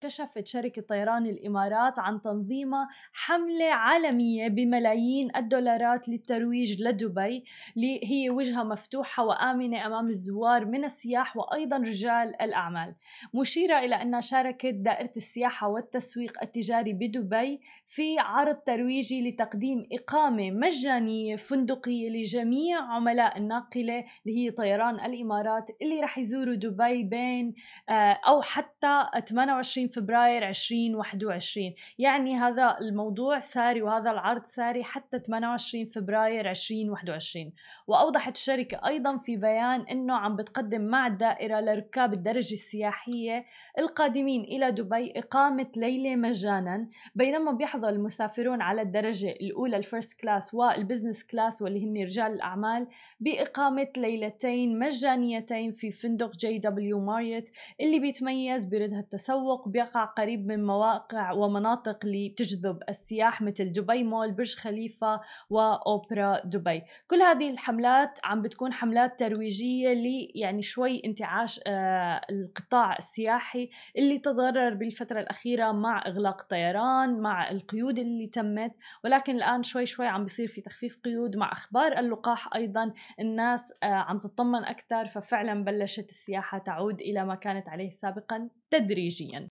كشفت شركة طيران الإمارات عن تنظيمها حملة عالمية بملايين الدولارات للترويج لدبي اللي هي وجهة مفتوحة وآمنة أمام الزوار من السياح وأيضا رجال الأعمال مشيرة إلى أن شاركت دائرة السياحة والتسويق التجاري بدبي في عرض ترويجي لتقديم إقامة مجانية فندقية لجميع عملاء الناقلة اللي هي طيران الإمارات اللي رح يزوروا دبي بين آه، أو حتى 28 20 فبراير 2021 يعني هذا الموضوع ساري وهذا العرض ساري حتى 28 فبراير 2021 وأوضحت الشركة أيضا في بيان أنه عم بتقدم مع الدائرة لركاب الدرجة السياحية القادمين إلى دبي إقامة ليلة مجانا بينما بيحظى المسافرون على الدرجة الأولى الفيرست كلاس والبزنس كلاس واللي هن رجال الأعمال بإقامة ليلتين مجانيتين في فندق جي دبليو ماريت اللي بيتميز بردها التسوق بيقع قريب من مواقع ومناطق اللي بتجذب السياح مثل دبي مول برج خليفة وأوبرا دبي كل هذه الحملات عم بتكون حملات ترويجية لي يعني شوي انتعاش آه، القطاع السياحي اللي تضرر بالفترة الأخيرة مع إغلاق طيران مع القيود اللي تمت ولكن الآن شوي شوي عم بيصير في تخفيف قيود مع أخبار اللقاح أيضا الناس آه، عم تطمن أكثر ففعلا بلشت السياحة تعود إلى ما كانت عليه سابقا تدريجيا